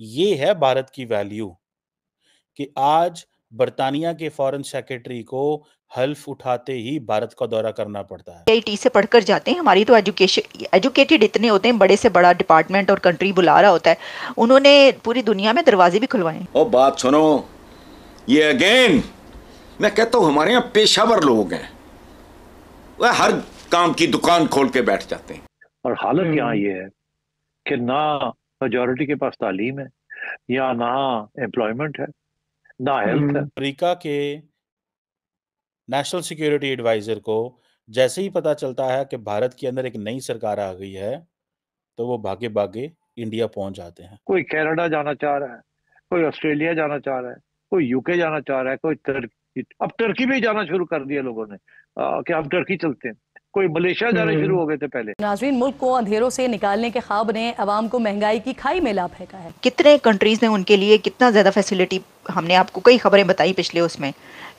ये है भारत की वैल्यू कि आज बर्तानिया के फॉरेन सेक्रेटरी को हल्फ उठाते ही भारत का दौरा करना पड़ता है आईटी से पढ़कर जाते हैं हमारी तो एजुकेशन एजुकेटेड इतने होते हैं बड़े से बड़ा डिपार्टमेंट और कंट्री बुला रहा होता है उन्होंने पूरी दुनिया में दरवाजे भी खुलवाए ओ बात सुनो ये अगेन मैं कहता हूँ हमारे यहाँ पेशावर लोग हैं वह हर काम की दुकान खोल के बैठ जाते हैं और हालत यहाँ हम्म। ये है कि ना मेजोरिटी के पास तालीम है या ना एम्प्लॉयमेंट है ना हेल्थ है हम्म। अमरीका के नेशनल सिक्योरिटी एडवाइजर को जैसे ही पता चलता है कि भारत के अंदर एक नई सरकार आ गई है तो वो भागे भागे इंडिया पहुंच जाते हैं कोई कैनेडा जाना चाह रहा है कोई ऑस्ट्रेलिया जाना चाह रहा है कोई यूके जाना चाह रहा है कोई तुर्की अब टर्की भी जाना शुरू कर दिया लोगों ने कि हम टर्की चलते हैं कोई मलेशिया जाने हम्म। शुरू हो गए थे पहले नाजरीन मुल्क को अंधेरों से निकालने के खाब ने आवाम को महंगाई की खाई में ला फेंका है कितने कंट्रीज ने उनके लिए कितना ज्यादा फैसिलिटी हमने आपको कई खबरें बताई पिछले उसमें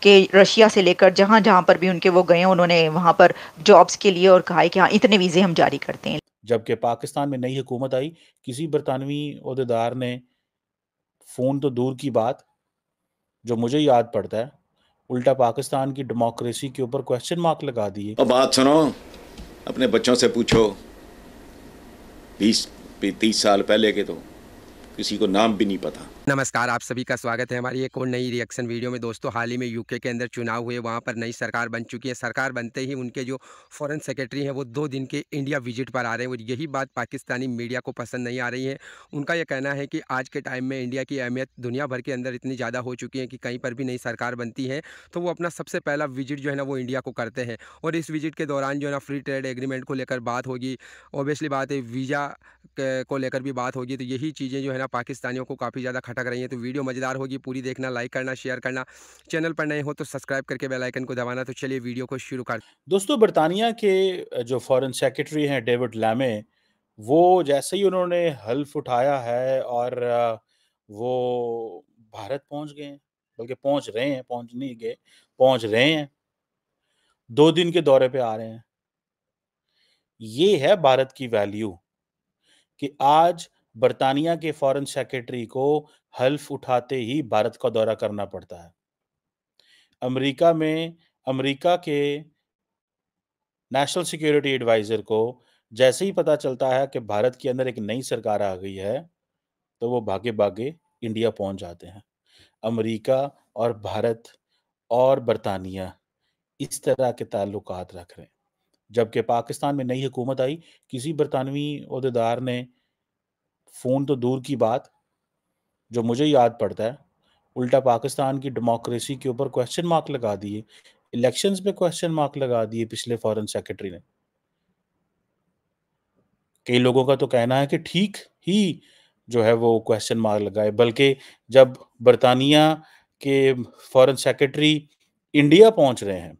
कि रशिया से लेकर जहाँ जहाँ पर भी उनके वो गए उन्होंने वहाँ पर जॉब्स के लिए और कहा कि हाँ इतने वीज़े हम जारी करते हैं जबकि पाकिस्तान में नई हुकूमत आई किसी बरतानवी अहदेदार ने फ़ोन तो दूर की बात जो मुझे याद पड़ता है उल्टा पाकिस्तान की डेमोक्रेसी के ऊपर क्वेश्चन मार्क लगा दिए और बात सुनो अपने बच्चों से पूछो बीस तीस साल पहले के तो किसी को नाम भी नहीं पता नमस्कार आप सभी का स्वागत है हमारी एक और नई रिएक्शन वीडियो में दोस्तों हाल ही में यूके के अंदर चुनाव हुए वहाँ पर नई सरकार बन चुकी है सरकार बनते ही उनके जो फॉरेन सेक्रेटरी हैं वो दो दिन के इंडिया विजिट पर आ रहे हैं और यही बात पाकिस्तानी मीडिया को पसंद नहीं आ रही है उनका यह कहना है कि आज के टाइम में इंडिया की अहमियत दुनिया भर के अंदर इतनी ज़्यादा हो चुकी है कि कहीं पर भी नई सरकार बनती है तो वो अपना सबसे पहला विजिट जो है ना वो इंडिया को करते हैं और इस विजिट के दौरान जो है ना फ्री ट्रेड एग्रीमेंट को लेकर बात होगी ऑब्वियसली बात है वीज़ा को लेकर भी बात होगी तो यही चीज़ें जो है ना पाकिस्तानियों को काफ़ी ज़्यादा भटक रही हैं तो वीडियो मज़ेदार होगी पूरी देखना लाइक करना शेयर करना चैनल पर नए हो तो सब्सक्राइब करके बेलाइकन को दबाना तो चलिए वीडियो को शुरू कर दोस्तों बरतानिया के जो फॉरेन सेक्रेटरी हैं डेविड लैमे वो जैसे ही उन्होंने हल्फ उठाया है और वो भारत पहुंच गए बल्कि पहुंच रहे हैं पहुंच नहीं गए पहुंच रहे हैं दो दिन के दौरे पे आ रहे हैं ये है भारत की वैल्यू कि आज बरतानिया के फॉरेन सेक्रेटरी को हल्फ उठाते ही भारत का दौरा करना पड़ता है अमेरिका में अमेरिका के नेशनल सिक्योरिटी एडवाइज़र को जैसे ही पता चलता है कि भारत के अंदर एक नई सरकार आ गई है तो वो भागे भागे इंडिया पहुंच जाते हैं अमेरिका और भारत और बरतानिया इस तरह के ताल्लुकात रख रहे हैं जबकि पाकिस्तान में नई हुकूमत आई किसी बरतानवी अहदेदार ने फ़ोन तो दूर की बात जो मुझे याद पड़ता है उल्टा पाकिस्तान की डेमोक्रेसी के ऊपर क्वेश्चन मार्क लगा दिए इलेक्शंस पे क्वेश्चन मार्क लगा दिए पिछले फॉरेन सेक्रेटरी ने कई लोगों का तो कहना है कि ठीक ही जो है वो क्वेश्चन मार्क लगाए बल्कि जब बरतानिया के फॉरेन सेक्रेटरी इंडिया पहुंच रहे हैं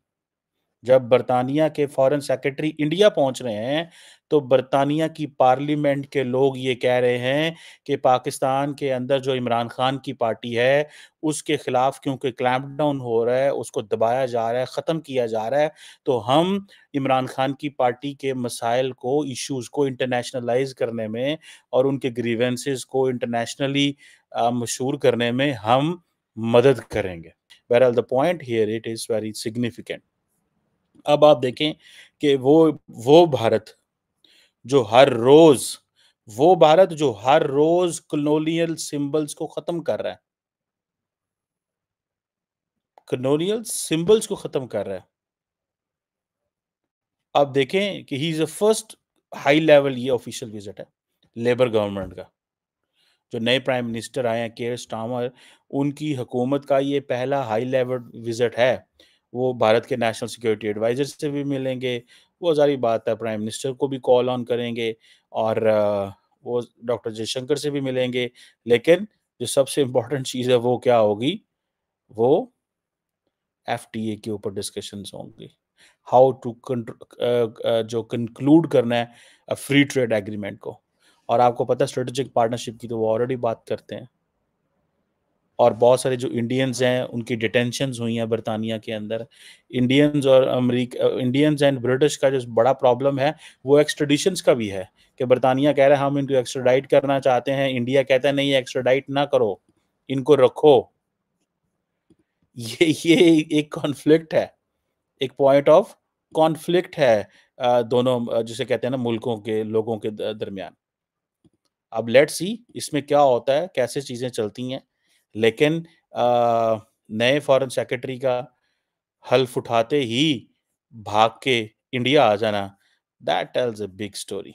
जब बर्तानिया के फॉरेन सेक्रेटरी इंडिया पहुंच रहे हैं तो बर्तानिया की पार्लियामेंट के लोग ये कह रहे हैं कि पाकिस्तान के अंदर जो इमरान खान की पार्टी है उसके खिलाफ क्योंकि डाउन हो रहा है उसको दबाया जा रहा है ख़त्म किया जा रहा है तो हम इमरान खान की पार्टी के मसाइल को इश्यूज़ को इंटरनेशनलाइज करने में और उनके ग्रीवेंसेस को इंटरनेशनली मशहूर करने में हम मदद करेंगे बहरहाल the point here it is very significant अब आप देखें कि वो वो भारत जो हर रोज वो भारत जो हर रोज कलोनियल सिंबल्स को खत्म कर रहा है कलोनियल सिंबल्स को खत्म कर रहा है आप देखें कि he is a first high level ये ऑफिशियल विजिट है लेबर गवर्नमेंट का जो नए प्राइम मिनिस्टर आए हैं केयर स्टामर उनकी हुकूमत का ये पहला हाई लेवल विजिट है वो भारत के नेशनल सिक्योरिटी एडवाइजर से भी मिलेंगे वो सारी बात है प्राइम मिनिस्टर को भी कॉल ऑन करेंगे और वो डॉक्टर जयशंकर से भी मिलेंगे लेकिन जो सबसे इम्पोर्टेंट चीज़ है वो क्या होगी वो एफ के ऊपर डिस्कशन होंगी हाउ टू जो कंक्लूड करना है फ्री ट्रेड एग्रीमेंट को और आपको पता है स्ट्रेटेजिक पार्टनरशिप की तो वो ऑलरेडी बात करते हैं और बहुत सारे जो इंडियंस हैं उनकी डिटेंशन हुई हैं बरतानिया के अंदर इंडियंस और अमरीका इंडियंस एंड ब्रिटिश का जो बड़ा प्रॉब्लम है वो एक्सट्रडिशंस का भी है कि बरतानिया कह रहे हैं हम इनको एक्सट्राडाइट करना चाहते हैं इंडिया कहता है नहीं एक्सट्राडाइट ना करो इनको रखो ये ये एक कॉन्फ्लिक्ट है एक पॉइंट ऑफ कॉन्फ्लिक्ट है दोनों जिसे कहते हैं ना मुल्कों के लोगों के दरमियान अब लेट्स सी इसमें क्या होता है कैसे चीज़ें चलती हैं लेकिन आ, नए फॉरेन सेक्रेटरी का हल्फ उठाते ही भाग के इंडिया आ जाना that tells a big story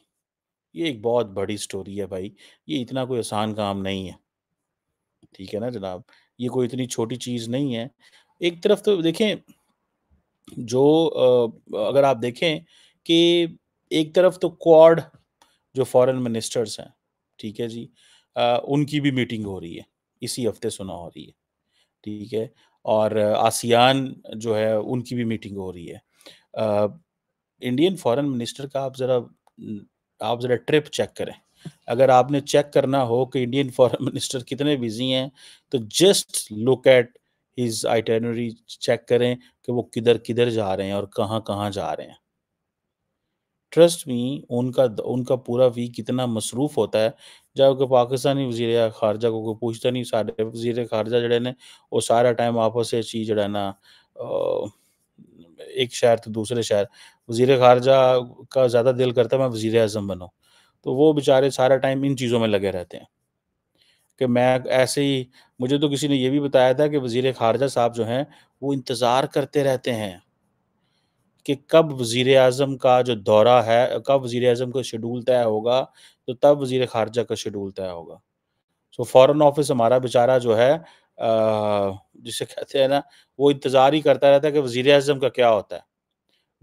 ये एक बहुत बड़ी स्टोरी है भाई ये इतना कोई आसान काम नहीं है ठीक है ना जनाब ये कोई इतनी छोटी चीज़ नहीं है एक तरफ तो देखें जो अगर आप देखें कि एक तरफ तो क्वाड जो फॉरेन मिनिस्टर्स हैं ठीक है जी उनकी भी मीटिंग हो रही है इसी हफ्ते सुना हो रही है ठीक है और आसियान जो है उनकी भी मीटिंग हो रही है आ, इंडियन फॉरेन मिनिस्टर का आप ज़रा आप ज़रा ट्रिप चेक करें अगर आपने चेक करना हो कि इंडियन फॉरेन मिनिस्टर कितने बिजी हैं तो just look at his itinerary check करें कि वो किधर किधर जा रहे हैं और कहाँ कहाँ जा रहे हैं ट्रस्ट मी उनका उनका पूरा वी कितना मसरूफ होता है कि पाकिस्तानी वजीर खारजा को कोई पूछता नहीं सारे वजीर खारजा जड़े ने वो सारा टाइम आपस चीज जड़ा ना एक शहर तो दूसरे शहर वजीर खारजा का ज़्यादा दिल करता है मैं वजीर अजम बनूँ तो वो बेचारे सारा टाइम इन चीज़ों में लगे रहते हैं कि मैं ऐसे ही मुझे तो किसी ने ये भी बताया था कि वजीर खारजा साहब जो हैं वो इंतज़ार करते रहते हैं कि कब वज़ी अजम का जो दौरा है कब वज़ी अजम का शेड्यूल तय होगा तो तब वज़ी खारजा का शेड्यूल तय होगा सो फॉरेन ऑफिस हमारा बेचारा जो है जिसे कहते हैं ना वो इंतज़ार ही करता रहता है कि वज़ी अजम का क्या होता है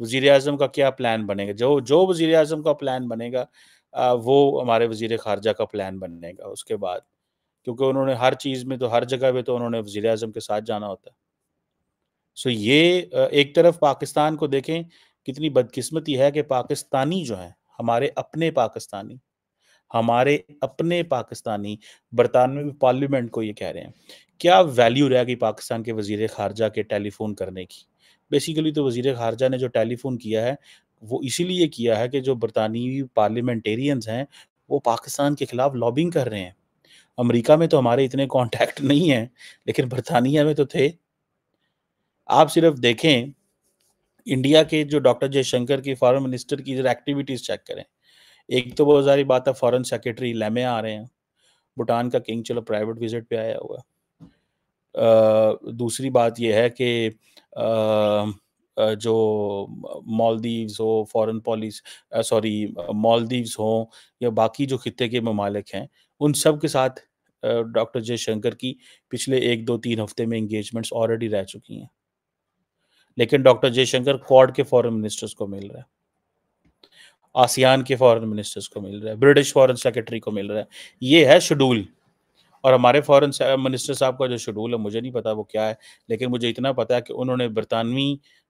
वज़ी अजम का क्या प्लान बनेगा जो जो वज़ी अजम का प्लान बनेगा वो हमारे वज़ी खारजा का प्लान बनेगा उसके बाद क्योंकि उन्होंने हर चीज़ में तो हर जगह पे तो उन्होंने वज़ी अजम के साथ जाना होता है सो ये एक तरफ पाकिस्तान को देखें कितनी बदकिस्मती है कि पाकिस्तानी जो है हमारे अपने पाकिस्तानी हमारे अपने पाकिस्तानी बरतानवी पार्लियामेंट को ये कह रहे हैं क्या वैल्यू रह गई पाकिस्तान के वजीर खारजा के टेलीफोन करने की बेसिकली तो वजीर खारजा ने जो टेलीफोन किया है वो इसीलिए किया है कि जो बरतानवी पार्लियामेंटेरियंस हैं वो पाकिस्तान के खिलाफ लॉबिंग कर रहे हैं अमेरिका में तो हमारे इतने कांटेक्ट नहीं हैं लेकिन बरतानिया में तो थे आप सिर्फ देखें इंडिया के जो डॉक्टर जयशंकर की फॉरेन मिनिस्टर की एक्टिविटीज़ चेक करें एक तो बहुत सारी बात है फॉरेन सेक्रेटरी लेमे आ रहे हैं भूटान का किंग चलो प्राइवेट विजिट पे आया हुआ दूसरी बात यह है कि जो मालदीव्स हो फॉरेन पॉलिस सॉरी मालदीव्स हो या बाकी जो खत्े के ममालिक हैं उन सब के साथ डॉक्टर जयशंकर की पिछले एक दो तीन हफ्ते में इंगेजमेंट्स ऑलरेडी रह चुकी हैं लेकिन डॉक्टर जयशंकर क्वाड के फॉरेन मिनिस्टर्स को मिल रहा है आसियान के फॉरेन मिनिस्टर्स को मिल रहा है ब्रिटिश फॉरेन सेक्रेटरी को मिल रहा है ये है शेड्यूल और हमारे फॉरेन मिनिस्टर साहब का जो शेड्यूल है मुझे नहीं पता वो क्या है लेकिन मुझे इतना पता है कि उन्होंने बरतानवी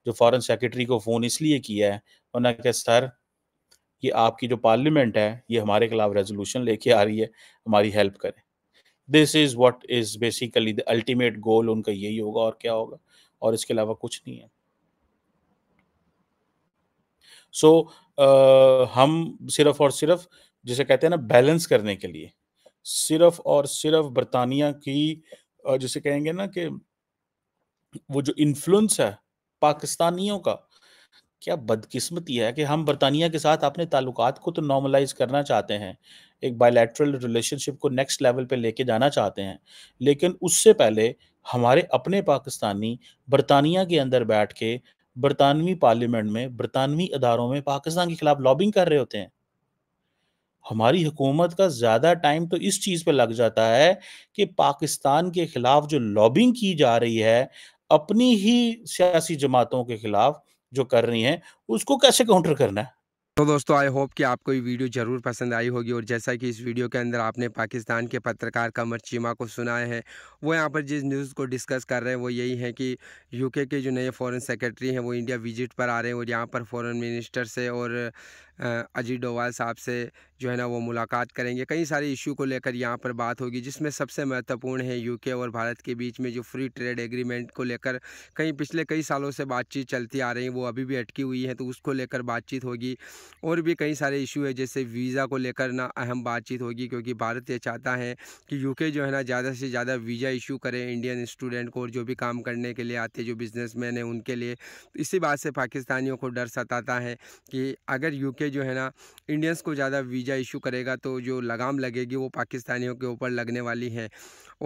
जो फॉरेन सेक्रेटरी को फ़ोन इसलिए किया है उन्होंने कहा सर ये आपकी जो पार्लियामेंट है ये हमारे खिलाफ रेजोल्यूशन लेके आ रही है हमारी हेल्प करें this is what is basically the ultimate goal उनका यही होगा और क्या होगा और इसके अलावा कुछ नहीं है सो हम सिर्फ और सिर्फ जिसे कहते हैं ना बैलेंस करने के लिए सिर्फ और सिर्फ बरतानिया की जिसे कहेंगे ना कि वो जो इन्फ्लुएंस है पाकिस्तानियों का क्या बदकिस्मती है कि हम बरतानिया के साथ अपने ताल्लुकात को तो नॉर्मलाइज करना चाहते हैं एक बायलैटरल रिलेशनशिप को नेक्स्ट लेवल पे लेके जाना चाहते हैं लेकिन उससे पहले हमारे अपने पाकिस्तानी बरतानिया के अंदर बैठ के बरतानवी पार्लियामेंट में बरतानवी अदारों में पाकिस्तान के खिलाफ लॉबिंग कर रहे होते हैं हमारी हुकूमत का ज़्यादा टाइम तो इस चीज़ पर लग जाता है कि पाकिस्तान के खिलाफ जो लॉबिंग की जा रही है अपनी ही सियासी जमातों के खिलाफ जो कर रही हैं उसको कैसे काउंटर करना है तो दोस्तों आई होप कि आपको ये वीडियो ज़रूर पसंद आई होगी और जैसा कि इस वीडियो के अंदर आपने पाकिस्तान के पत्रकार कमर चीमा को सुनाए हैं वो यहाँ पर जिस न्यूज़ को डिस्कस कर रहे हैं वो यही है कि यूके के जो नए फॉरेन सेक्रेटरी हैं वो इंडिया विजिट पर आ रहे हैं और यहाँ पर फॉरेन मिनिस्टर से और अजीत डोवाल साहब से जो है ना वो मुलाकात करेंगे कई सारे इशू को लेकर यहाँ पर बात होगी जिसमें सबसे महत्वपूर्ण है यूके और भारत के बीच में जो फ्री ट्रेड एग्रीमेंट को लेकर कई पिछले कई सालों से बातचीत चलती आ रही है वो अभी भी अटकी हुई है तो उसको लेकर बातचीत होगी और भी कई सारे इशू है जैसे वीज़ा को लेकर ना अहम बातचीत होगी क्योंकि भारत ये चाहता है कि यू जो है ना ज़्यादा से ज़्यादा वीज़ा इशू करें इंडियन स्टूडेंट को और जो भी काम करने के लिए आते जो बिजनेसमैन है उनके लिए इसी बात से पाकिस्तानियों को डर सताता है कि अगर यू जो है ना इंडियंस को ज़्यादा वीज़ा इशू करेगा तो जो लगाम लगेगी वो पाकिस्तानियों के ऊपर लगने वाली है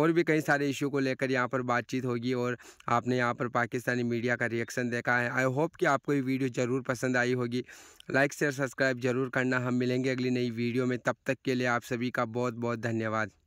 और भी कई सारे इशू को लेकर यहाँ पर बातचीत होगी और आपने यहाँ पर पाकिस्तानी मीडिया का रिएक्शन देखा है आई होप कि आपको ये वीडियो ज़रूर पसंद आई होगी लाइक शेयर सब्सक्राइब ज़रूर करना हम मिलेंगे अगली नई वीडियो में तब तक के लिए आप सभी का बहुत बहुत धन्यवाद